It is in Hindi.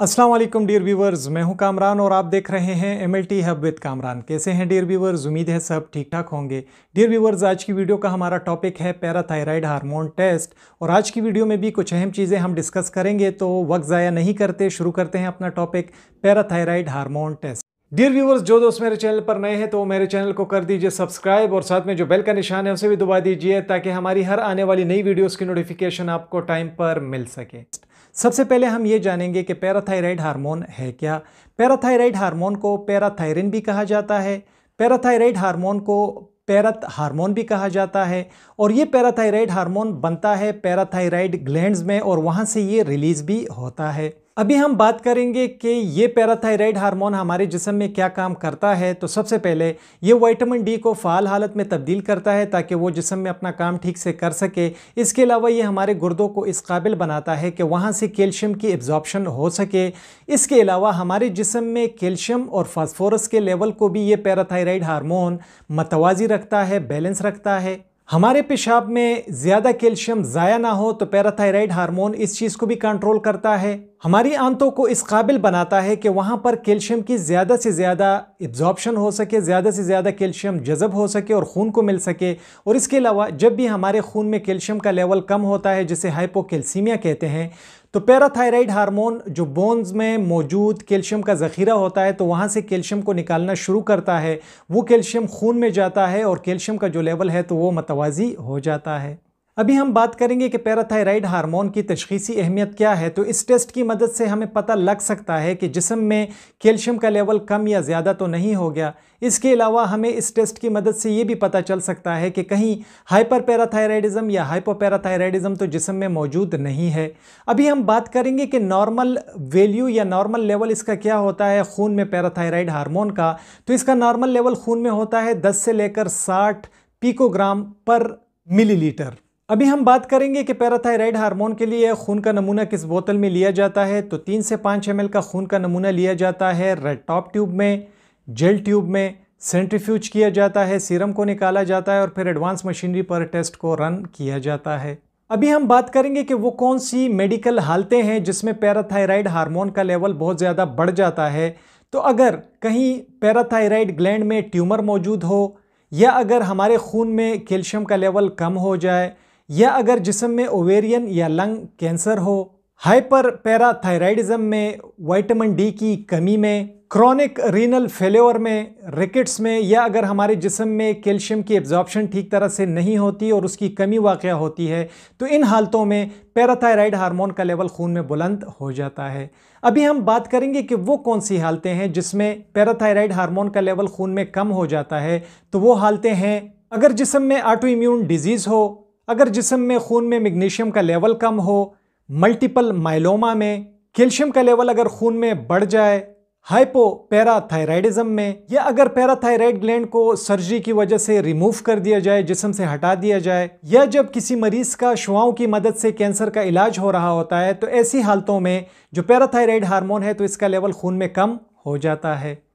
अस्सलाम वालेकुम डियर व्यूवर्स मैं हूं कामरान और आप देख रहे हैं M L T hub with Kamran कैसे हैं डियर व्यूवर्स उम्मीद है सब ठीक ठाक होंगे डियर व्यूवर्स आज की वीडियो का हमारा टॉपिक है पैराथायराइड हार्मोन टेस्ट और आज की वीडियो में भी कुछ अहम चीज़ें हम डिस्कस करेंगे तो वक्त ज़ाया नहीं करते शुरू करते हैं अपना topic parathyroid hormone test dear viewers जो दोस्त मेरे चैनल पर नए हैं तो मेरे चैनल को कर दीजिए सब्सक्राइब और साथ में जो बेल का निशान है उसे भी दबा दीजिए ताकि हमारी हर आने वाली नई वीडियोज़ की नोटिफिकेशन आपको टाइम पर मिल सके सबसे पहले हम ये जानेंगे कि पैराथायराइड हार्मोन है क्या पैराथायराइड हार्मोन को पैराथायरिन भी कहा जाता है पैराथायराइड हार्मोन को पैराथ हार्मोन भी कहा जाता है और ये पैराथायराइड हार्मोन बनता है पैराथायराइड ग्लैंड्स में और वहाँ से ये रिलीज़ भी होता है अभी हम बात करेंगे कि ये पैराथायराइड हार्मोन हमारे जिसम में क्या काम करता है तो सबसे पहले ये विटामिन डी को फाल हालत में तब्दील करता है ताकि वो जिसम में अपना काम ठीक से कर सके इसके अलावा ये हमारे गुर्दों को इस काबिल बनाता है कि वहाँ से कैल्शियम की एब्जॉर्बशन हो सके इसके अलावा हमारे जिसम में कैल्शियम और फॉस्फोरस के लेवल को भी ये पैराथायराइड हारमोन मतवाजी रखता है बैलेंस रखता है हमारे पेशाब में ज़्यादा कैल्शियम ज़ाया ना हो तो पैराथायराइड हार्मोन इस चीज़ को भी कंट्रोल करता है हमारी आंतों को इस काबिल बनाता है कि वहाँ पर कैल्शियम की ज़्यादा से ज़्यादा एब्जॉर्बशन हो सके ज़्यादा से ज़्यादा कैल्शियम जज़ब हो सके और खून को मिल सके और इसके अलावा जब भी हमारे खून में कैल्शियम का लेवल कम होता है जिसे हाइपोकेल्सीमिया कहते हैं तो पैराथायराइड हार्मोन जो बोन्स में मौजूद कैल्शियम का ज़ख़ीरा होता है तो वहाँ से कैल्शियम को निकालना शुरू करता है वो कैल्शियम खून में जाता है और कैल्शियम का जो लेवल है तो वो मतवाज़ी हो जाता है अभी हम बात करेंगे कि पैराथायराइड हार्मोन की तशखीसी अहमियत क्या है तो इस टेस्ट की मदद से हमें पता लग सकता है कि जिसम में कैल्शियम का लेवल कम या ज़्यादा तो नहीं हो गया इसके अलावा हमें इस टेस्ट की मदद से ये भी पता चल सकता है कि कहीं हाइपर पैराथायराइडिज़म या हाइपो पैराथायराइडिज़म तो जिसम में मौजूद नहीं है अभी हम बात करेंगे कि नॉर्मल वैल्यू या नॉर्मल लेवल इसका क्या होता है खून में पैराथायराइड हार्मोन का तो इसका नॉर्मल लेवल खून में होता है दस से लेकर साठ पिकोग्राम पर लीटर अभी हम बात करेंगे कि पैराथायराइड हार्मोन के लिए खून का नमूना किस बोतल में लिया जाता है तो तीन से पाँच एम का खून का नमूना लिया जाता है रेड टॉप ट्यूब में जेल ट्यूब में सेंट्रीफ्यूज किया जाता है सीरम को निकाला जाता है और फिर एडवांस मशीनरी पर टेस्ट को रन किया जाता है अभी हम बात करेंगे कि वो कौन सी मेडिकल हालतें हैं जिसमें पैराथायराइड हार्मोन का लेवल बहुत ज़्यादा बढ़ जाता है तो अगर कहीं पैराथायराइड ग्लैंड में ट्यूमर मौजूद हो या अगर हमारे खून में कैल्शियम का लेवल कम हो जाए या अगर जिसम में ओवेरियन या लंग कैंसर हो हाइपर पैराथायराइडिज्म में विटामिन डी की कमी में क्रॉनिक रीनल फेलोअर में रिकेट्स में या अगर हमारे जिसम में कैल्शियम की एब्जॉर्प्शन ठीक तरह से नहीं होती और उसकी कमी वाक़ होती है तो इन हालतों में पैराथायराइड हार्मोन का लेवल खून में बुलंद हो जाता है अभी हम बात करेंगे कि वो कौन सी हालतें हैं जिसमें पैराथायराइड हारमोन का लेवल खून में कम हो जाता है तो वो हालतें हैं अगर जिसम में आटो इम्यून डिजीज़ हो अगर जिसम में खून में मैग्नीशियम का लेवल कम हो मल्टीपल माइलोमा में कैल्शियम का लेवल अगर खून में बढ़ जाए हाइपो हाइपोपैराथायराइडिज्म में या अगर पैराथायराइड ग्लैंड को सर्जरी की वजह से रिमूव कर दिया जाए जिसम से हटा दिया जाए या जब किसी मरीज का शुआओं की मदद से कैंसर का इलाज हो रहा होता है तो ऐसी हालतों में जो पैराथायराइड हार्मोन है तो इसका लेवल खून में कम हो जाता है